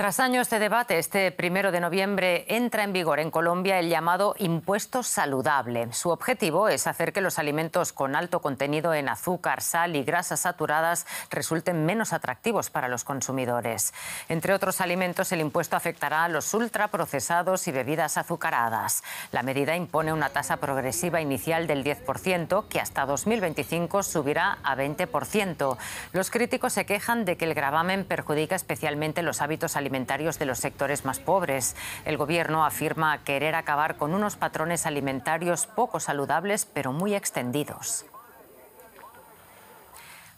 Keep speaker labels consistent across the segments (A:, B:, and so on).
A: Tras años de este debate, este primero de noviembre entra en vigor en Colombia el llamado impuesto saludable. Su objetivo es hacer que los alimentos con alto contenido en azúcar, sal y grasas saturadas resulten menos atractivos para los consumidores. Entre otros alimentos, el impuesto afectará a los ultraprocesados y bebidas azucaradas. La medida impone una tasa progresiva inicial del 10%, que hasta 2025 subirá a 20%. Los críticos se quejan de que el gravamen perjudica especialmente los hábitos alimentarios de los sectores más pobres. El gobierno afirma querer acabar con unos patrones alimentarios poco saludables pero muy extendidos.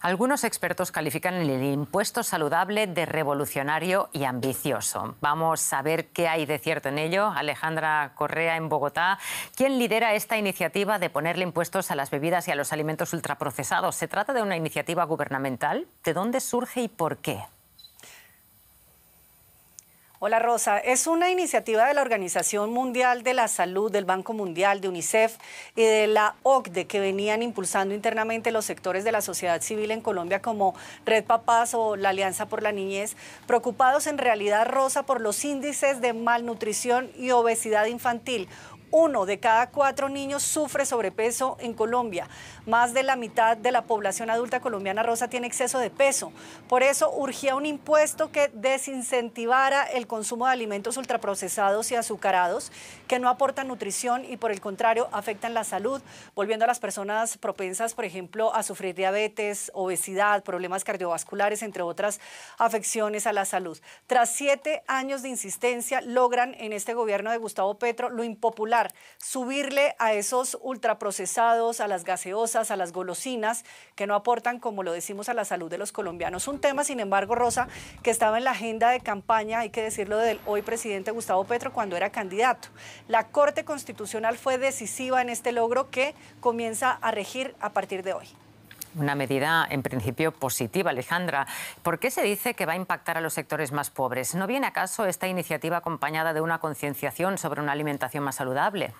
A: Algunos expertos califican el impuesto saludable de revolucionario y ambicioso. Vamos a ver qué hay de cierto en ello. Alejandra Correa en Bogotá, ¿Quién lidera esta iniciativa de ponerle impuestos a las bebidas y a los alimentos ultraprocesados. ¿Se trata de una iniciativa gubernamental? ¿De dónde surge y por qué?
B: Hola Rosa, es una iniciativa de la Organización Mundial de la Salud, del Banco Mundial, de UNICEF y de la OCDE que venían impulsando internamente los sectores de la sociedad civil en Colombia como Red Papás o la Alianza por la Niñez, preocupados en realidad, Rosa, por los índices de malnutrición y obesidad infantil, uno de cada cuatro niños sufre sobrepeso en Colombia. Más de la mitad de la población adulta colombiana rosa tiene exceso de peso. Por eso urgía un impuesto que desincentivara el consumo de alimentos ultraprocesados y azucarados que no aportan nutrición y por el contrario afectan la salud, volviendo a las personas propensas, por ejemplo, a sufrir diabetes, obesidad, problemas cardiovasculares, entre otras afecciones a la salud. Tras siete años de insistencia, logran en este gobierno de Gustavo Petro lo impopular subirle a esos ultraprocesados, a las gaseosas, a las golosinas, que no aportan, como lo decimos, a la salud de los colombianos. Un tema, sin embargo, Rosa, que estaba en la agenda de campaña, hay que decirlo, del hoy presidente Gustavo Petro cuando era candidato. La Corte Constitucional fue decisiva en este logro que comienza a regir a partir de hoy.
A: Una medida en principio positiva, Alejandra. ¿Por qué se dice que va a impactar a los sectores más pobres? ¿No viene acaso esta iniciativa acompañada de una concienciación sobre una alimentación más saludable?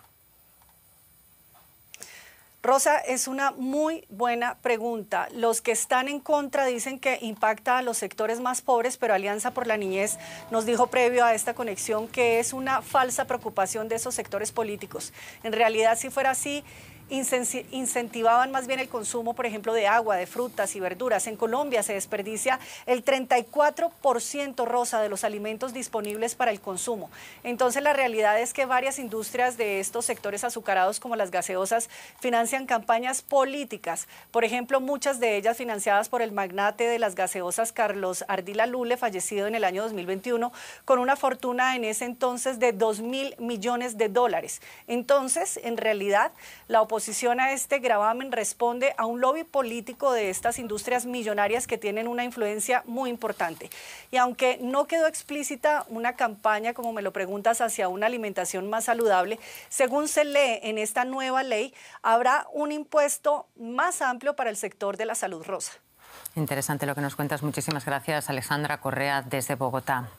B: Rosa, es una muy buena pregunta. Los que están en contra dicen que impacta a los sectores más pobres, pero Alianza por la Niñez nos dijo previo a esta conexión que es una falsa preocupación de esos sectores políticos. En realidad, si fuera así, incentivaban más bien el consumo, por ejemplo, de agua, de frutas y verduras. En Colombia se desperdicia el 34% rosa de los alimentos disponibles para el consumo. Entonces, la realidad es que varias industrias de estos sectores azucarados, como las gaseosas, financian campañas políticas. Por ejemplo, muchas de ellas financiadas por el magnate de las gaseosas Carlos Ardila Lule, fallecido en el año 2021, con una fortuna en ese entonces de 2 mil millones de dólares. Entonces, en realidad, la oposición oposición a este gravamen responde a un lobby político de estas industrias millonarias que tienen una influencia muy importante. Y aunque no quedó explícita una campaña, como me lo preguntas, hacia una alimentación más saludable, según se lee en esta nueva ley, habrá un impuesto más amplio para el sector de la salud rosa.
A: Interesante lo que nos cuentas. Muchísimas gracias, Alejandra Correa, desde Bogotá.